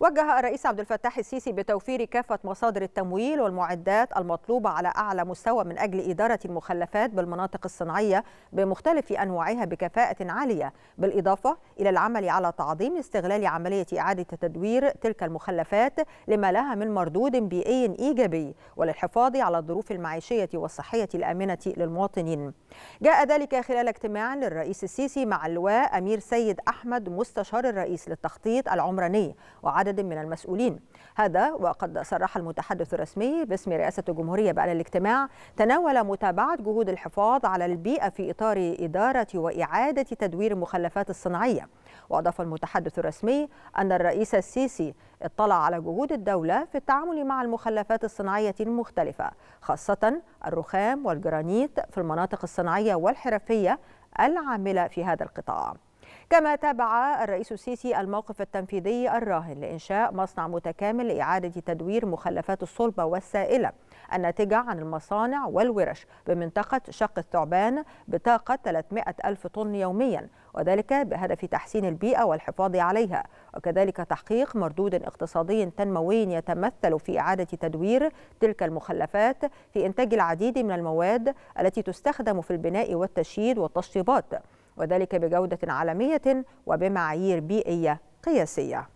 وجه الرئيس عبد الفتاح السيسي بتوفير كافة مصادر التمويل والمعدات المطلوبة على أعلى مستوى من أجل إدارة المخلفات بالمناطق الصناعية بمختلف أنواعها بكفاءة عالية بالإضافة إلى العمل على تعظيم استغلال عملية إعادة تدوير تلك المخلفات لما لها من مردود بيئي إيجابي وللحفاظ على الظروف المعيشية والصحية الآمنة للمواطنين جاء ذلك خلال اجتماع للرئيس السيسي مع اللواء أمير سيد أحمد مستشار الرئيس للتخطيط العمراني وعلى عدد من المسؤولين هذا وقد صرح المتحدث الرسمي باسم رئاسة الجمهورية بأن الاجتماع تناول متابعة جهود الحفاظ على البيئة في إطار إدارة وإعادة تدوير المخلفات الصناعية وأضاف المتحدث الرسمي أن الرئيس السيسي اطلع على جهود الدولة في التعامل مع المخلفات الصناعية المختلفة خاصة الرخام والجرانيت في المناطق الصناعية والحرفية العاملة في هذا القطاع كما تابع الرئيس السيسي الموقف التنفيذي الراهن لإنشاء مصنع متكامل لإعادة تدوير مخلفات الصلبة والسائلة الناتجة عن المصانع والورش بمنطقة شق الثعبان بطاقة 300 ألف طن يوميا وذلك بهدف تحسين البيئة والحفاظ عليها وكذلك تحقيق مردود اقتصادي تنموي يتمثل في إعادة تدوير تلك المخلفات في إنتاج العديد من المواد التي تستخدم في البناء والتشييد والتشطيبات وذلك بجودة عالمية وبمعايير بيئية قياسية